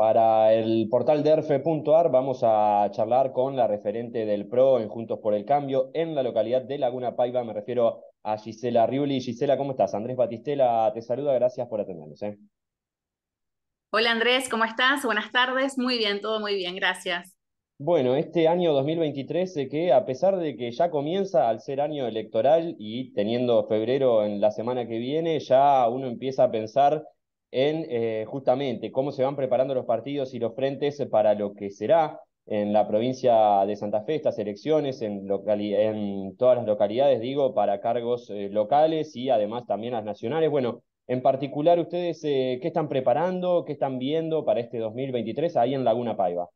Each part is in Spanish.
Para el portal derfe.ar vamos a charlar con la referente del PRO en Juntos por el Cambio en la localidad de Laguna Paiva, me refiero a Gisela Riuli. Gisela, ¿cómo estás? Andrés Batistela te saluda, gracias por atendernos. ¿eh? Hola Andrés, ¿cómo estás? Buenas tardes, muy bien, todo muy bien, gracias. Bueno, este año 2023 eh, que a pesar de que ya comienza al ser año electoral y teniendo febrero en la semana que viene, ya uno empieza a pensar en eh, justamente cómo se van preparando los partidos y los frentes para lo que será en la provincia de Santa Fe, estas elecciones en, todas las localidades, digo, para cargos eh, locales y además también las nacionales. Bueno, en particular, ustedes, eh, ¿qué están preparando, qué están viendo para este 2023 ahí en Laguna Paiva?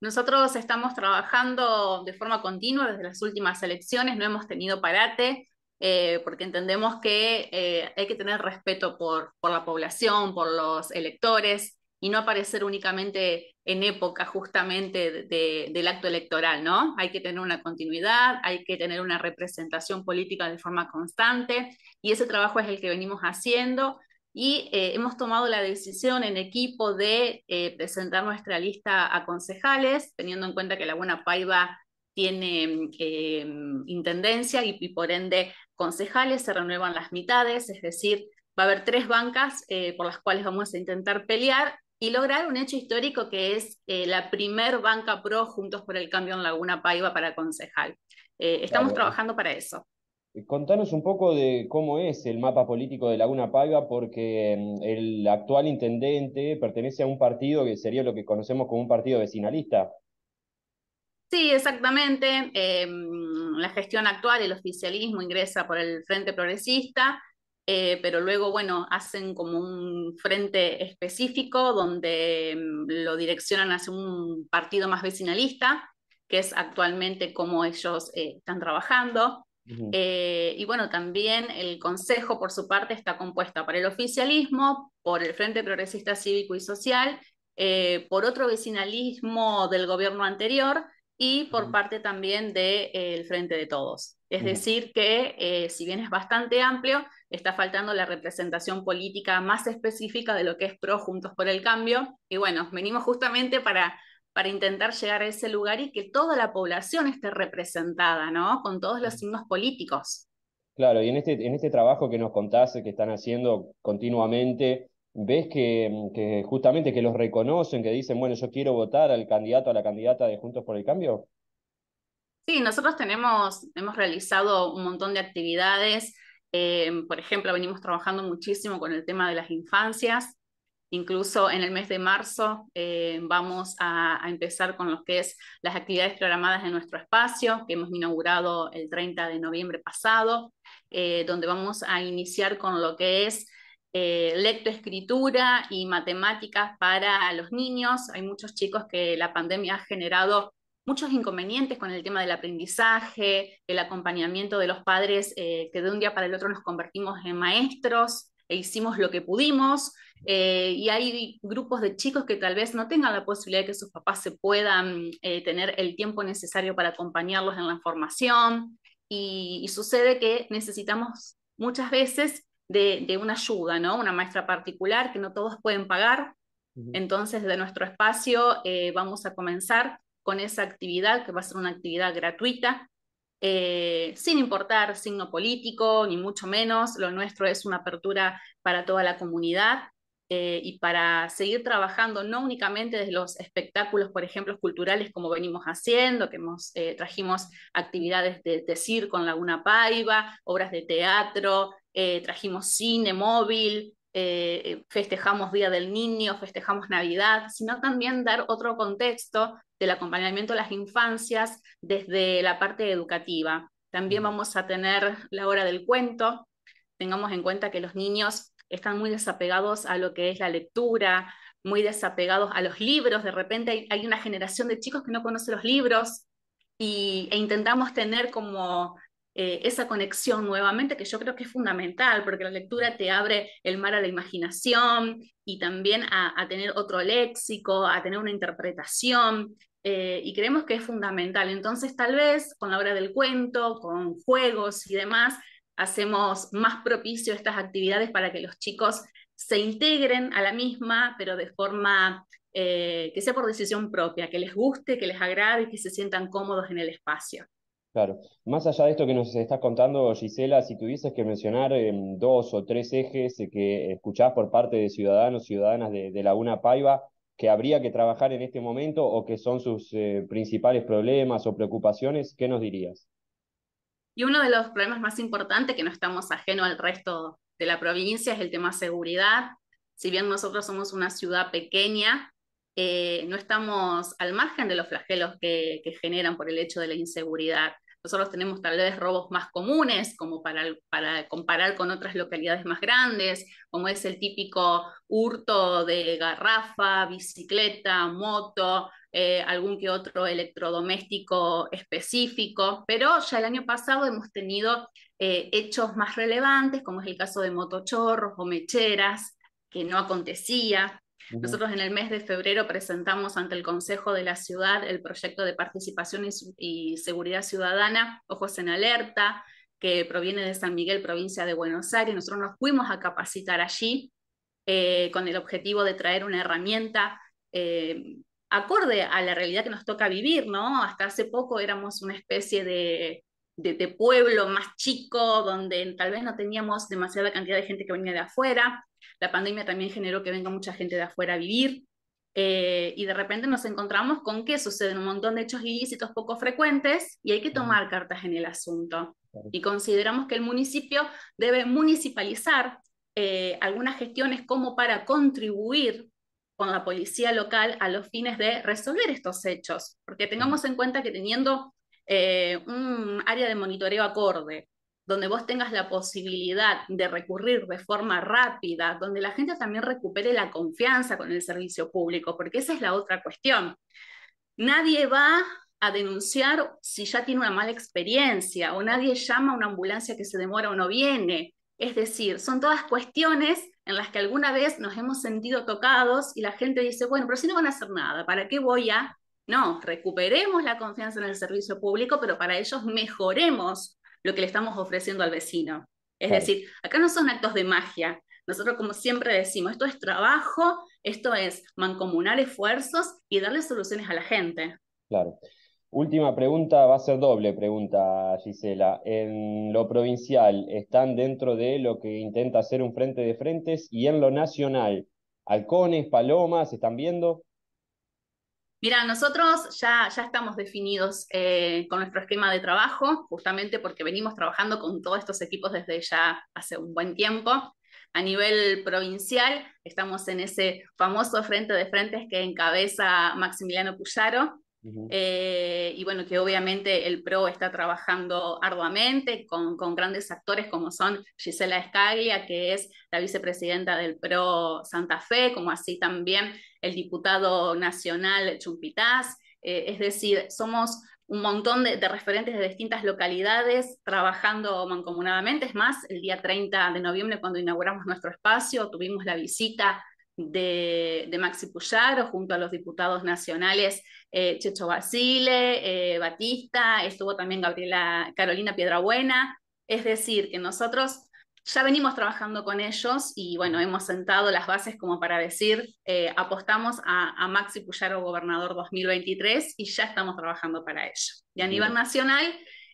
Nosotros estamos trabajando de forma continua desde las últimas elecciones, no hemos tenido parate. Eh, porque entendemos que eh, hay que tener respeto por, la población, por los electores, y no aparecer únicamente en época justamente del acto electoral, ¿no? Hay que tener una continuidad, hay que tener una representación política de forma constante, y ese trabajo es el que venimos haciendo, y eh, hemos tomado la decisión en equipo de presentar nuestra lista a concejales, teniendo en cuenta que La Buena Paiva tiene em, intendencia y, por ende concejales, se renuevan las mitades, es decir, va a haber tres bancas eh, por las cuales vamos a intentar pelear y lograr un hecho histórico que es eh, la primer banca pro Juntos por el Cambio en Laguna Paiva para concejal. Eh, estamos trabajando para eso. Contanos un poco de cómo es el mapa político de Laguna Paiva, porque em, el actual intendente pertenece a un partido que sería lo que conocemos como un partido vecinalista. Sí, exactamente. Em, la gestión actual, el oficialismo ingresa por el Frente Progresista, eh, pero luego, bueno, hacen como un frente específico donde em, lo direccionan hacia un partido más vecinalista, que es actualmente como ellos eh, están trabajando. Eh, y bueno, también el Consejo, por su parte, está compuesto por el oficialismo, por el Frente Progresista Cívico y Social, por otro vecinalismo del gobierno anterior, y por parte también del eh, Frente de Todos. Es decir, que eh, si bien es bastante amplio, está faltando la representación política más específica de lo que es pro Juntos por el Cambio. Y bueno, venimos justamente para, para intentar llegar a ese lugar y que toda la población esté representada, ¿no? Con todos los signos políticos. Claro, y en este, en este trabajo que nos contaste que están haciendo continuamente, ves mm, que, justamente que los reconocen, que dicen, bueno, yo quiero votar al candidato, a la candidata de Juntos por el Cambio? Sí, nosotros tenemos, hemos realizado un montón de actividades. Eh, por ejemplo, venimos trabajando muchísimo con el tema de las infancias. Incluso en el mes de marzo eh, vamos a, empezar con lo que es las actividades programadas en nuestro espacio, que hemos inaugurado el 30 de noviembre pasado, eh, donde vamos a iniciar con lo que es eh, lectoescritura y matemáticas para los niños. Hay muchos chicos que la pandemia ha generado muchos inconvenientes con el tema del aprendizaje, el acompañamiento de los padres, eh, que de un día para el otro nos convertimos en maestros e hicimos lo que pudimos. Eh, y hay grupos de chicos que tal vez no tengan la posibilidad de que sus papás se puedan tener el tiempo necesario para acompañarlos en la formación. y sucede que necesitamos muchas veces de, una ayuda, ¿no? Una maestra particular que no todos pueden pagar. Entonces, desde nuestro espacio eh, vamos a comenzar con esa actividad, que va a ser una actividad gratuita, eh, sin importar signo político, ni mucho menos. Lo nuestro es una apertura para toda la comunidad eh, y para seguir trabajando no únicamente desde los espectáculos, por ejemplo, culturales como venimos haciendo, que hemos, trajimos actividades de, de circo en Laguna Paiva, obras de teatro, eh, trajimos cine móvil, eh, eh, festejamos Día del Niño, festejamos Navidad, sino también dar otro contexto del acompañamiento a las infancias desde la parte educativa. También mm. vamos a tener la hora del cuento. Tengamos en cuenta que los niños están muy desapegados a lo que es la lectura, muy desapegados a los libros. De repente hay, una generación de chicos que no conoce los libros y, e intentamos tener como eh, esa conexión nuevamente, que yo creo que es fundamental, porque la lectura te abre el mar a la imaginación y también a, tener otro léxico, a tener una interpretación, eh, y creemos que es fundamental. Entonces, tal vez con la hora del cuento, con juegos y demás, hacemos más propicio estas actividades para que los chicos se integren a la misma, pero de forma eh, que sea por decisión propia, que les guste, que les agrade, que se sientan cómodos en el espacio. Claro. Más allá de esto que nos estás contando, Gisela, si tuvieses que mencionar em, dos o tres ejes eh, que escuchás por parte de ciudadanos, y ciudadanas de, Laguna Paiva, que habría que trabajar en este momento o que son sus eh, principales problemas o preocupaciones, ¿qué nos dirías? Y uno de los problemas más importantes, que no estamos ajeno al resto de la provincia, es el tema seguridad. Si bien nosotros somos una ciudad pequeña, eh, no estamos al margen de los flagelos que generan por el hecho de la inseguridad. Nosotros tenemos tal vez robos más comunes, como para, comparar con otras localidades más grandes, como es el típico hurto de garrafa, bicicleta, moto, eh, algún que otro electrodoméstico específico, pero ya el año pasado hemos tenido eh, hechos más relevantes, como es el caso de motochorros o mecheras, que no acontecía, nosotros en el mes de febrero presentamos ante el Consejo de la Ciudad el proyecto de participación y, seguridad ciudadana, Ojos en Alerta, que proviene de San Miguel, provincia de Buenos Aires. Nosotros nos fuimos a capacitar allí eh, con el objetivo de traer una herramienta. Eh, acorde a la realidad que nos toca vivir, ¿no? Hasta hace poco éramos una especie de de, pueblo más chico, donde tal vez no teníamos demasiada cantidad de gente que venía de afuera. La pandemia también generó que venga mucha gente de afuera a vivir. Eh, y de repente nos encontramos con que suceden un montón de hechos ilícitos poco frecuentes y hay que tomar cartas en el asunto. Y consideramos que el municipio debe municipalizar eh, algunas gestiones como para contribuir con la policía local a los fines de resolver estos hechos. Porque tengamos en cuenta que teniendo eh, un área de monitoreo acorde, donde vos tengas la posibilidad de recurrir de forma rápida, donde la gente también recupere la confianza con el servicio público, porque esa es la otra cuestión. Nadie va a denunciar si ya tiene una mala experiencia o nadie llama a una ambulancia que se demora o no viene. Es decir, son todas cuestiones en las que alguna vez nos hemos sentido tocados y la gente dice, bueno, pero si no van a hacer nada, ¿para qué voy a no, recuperemos la confianza en el servicio público, pero para ellos mejoremos lo que le estamos ofreciendo al vecino. Es decir, acá no son actos de magia. Nosotros, como siempre decimos, esto es trabajo, esto es mancomunar esfuerzos y darle soluciones a la gente. Claro. Última pregunta, va a ser doble pregunta, Gisela. En lo provincial, ¿están dentro de lo que intenta hacer un frente de frentes? Y en lo nacional, ¿halcones, palomas, están viendo? Mira, nosotros ya, ya estamos definidos eh, con nuestro esquema de trabajo, justamente porque venimos trabajando con todos estos equipos desde ya hace un buen tiempo. A nivel provincial, estamos en ese famoso frente de frentes que encabeza Maximiliano Puyaro, eh, y bueno, que obviamente el PRO está trabajando arduamente con, grandes actores como son Gisela Escaglia, que es la vicepresidenta del PRO Santa Fe, como así también el diputado nacional Chumpitaz. Eh, es decir, somos un montón de, de, referentes de distintas localidades trabajando mancomunadamente. Es más, el día 30 de noviembre, cuando inauguramos nuestro espacio, tuvimos la visita de, Maxi Puyaro junto a los diputados nacionales eh, Checho Basile, eh, Batista, estuvo también Gabriela Carolina Piedrabuena. Es decir, que nosotros ya venimos trabajando con ellos y bueno, hemos sentado las bases como para decir, eh, apostamos a, a, Maxi Puyaro gobernador 2023 y ya estamos trabajando para ello. Y a nivel nacional,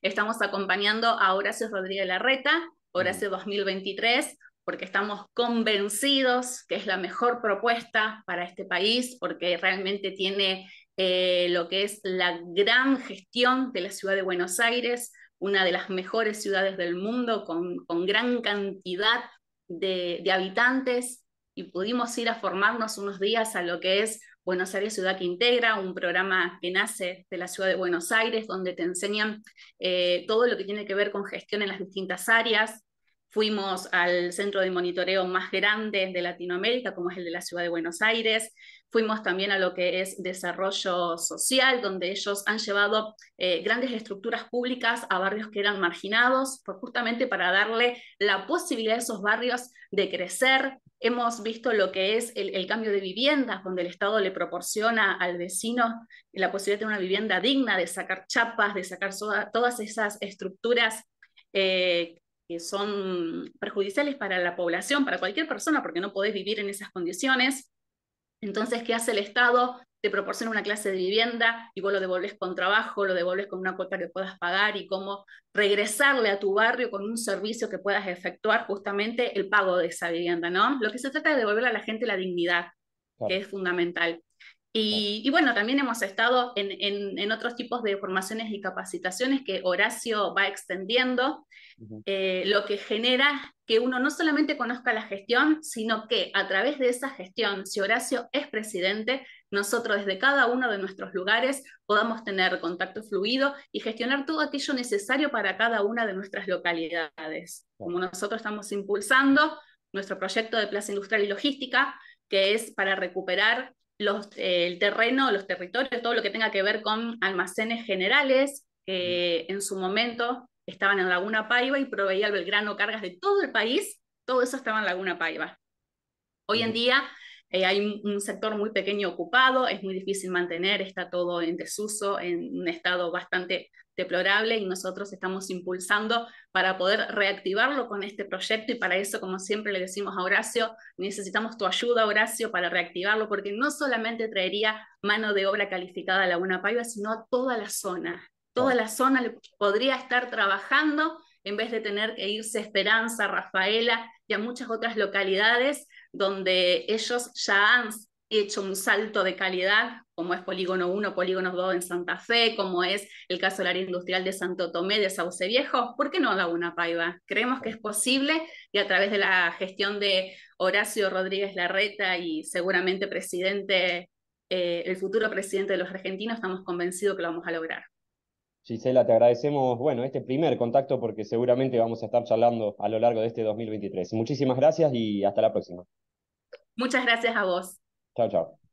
estamos acompañando a Horacio Rodríguez Larreta, Horacio 2023, porque estamos convencidos que es la mejor propuesta para este país, porque realmente tiene eh, lo que es la gran gestión de la ciudad de Buenos Aires, una de las mejores ciudades del mundo con, con gran cantidad de, de, habitantes y pudimos ir a formarnos unos días a lo que es Buenos Aires Ciudad que Integra, un programa que nace de la ciudad de Buenos Aires, donde te enseñan eh, todo lo que tiene que ver con gestión en las distintas áreas, Fuimos al centro de monitoreo más grande de Latinoamérica, como es el de la ciudad de Buenos Aires. Fuimos también a lo que es desarrollo social, donde ellos han llevado eh, grandes estructuras públicas a barrios que eran marginados, justamente para darle la posibilidad a esos barrios de crecer. Hemos visto lo que es el, cambio de viviendas, donde el Estado le proporciona al vecino la posibilidad de tener una vivienda digna, de sacar chapas, de sacar todas esas estructuras eh, que son perjudiciales para la población, para cualquier persona, porque no podés vivir en esas condiciones. Entonces, ¿qué hace el Estado? Te proporciona una clase de vivienda y vos lo devolves con trabajo, lo devolves con una cuota que puedas pagar y cómo regresarle a tu barrio con un servicio que puedas efectuar justamente el pago de esa vivienda, ¿no? Lo que se trata de devolver a la gente la dignidad, que es fundamental. Y, bueno, también hemos estado en, otros tipos de formaciones y capacitaciones que Horacio va extendiendo eh, lo que genera que uno no solamente conozca la gestión, sino que a través de esa gestión, si Horacio es presidente, nosotros desde cada uno de nuestros lugares podamos tener contacto fluido y gestionar todo aquello necesario para cada una de nuestras localidades. Como nosotros estamos impulsando nuestro proyecto de Plaza Industrial y Logística, que es para recuperar los, eh, el terreno, los territorios, todo lo que tenga que ver con almacenes generales, que eh, en su momento estaban en Laguna Paiva y proveía al Belgrano cargas de todo el país, todo eso estaba en Laguna Paiva. Hoy en día eh, hay un sector muy pequeño ocupado, es muy difícil mantener, está todo en desuso, en un estado bastante deplorable y nosotros estamos impulsando para poder reactivarlo con este proyecto y para eso, como siempre le decimos a Horacio, necesitamos tu ayuda, Horacio, para reactivarlo, porque no solamente traería mano de obra calificada a Laguna Paiva, sino a toda la zona toda la zona podría estar trabajando en vez de tener que irse a Esperanza, Rafaela y a muchas otras localidades donde ellos ya han hecho un salto de calidad, como es Polígono 1, Polígono 2 en Santa Fe, como es el caso del área industrial de Santo Tomé, de Sauce Viejo, ¿por qué no una Paiva? Creemos que es posible y a través de la gestión de Horacio Rodríguez Larreta y seguramente presidente, eh, el futuro presidente de los argentinos, estamos convencidos que lo vamos a lograr. Gisela, te agradecemos, bueno, este primer contacto porque seguramente vamos a estar charlando a lo largo de este 2023. Muchísimas gracias y hasta la próxima. Muchas gracias a vos. Chao, chao.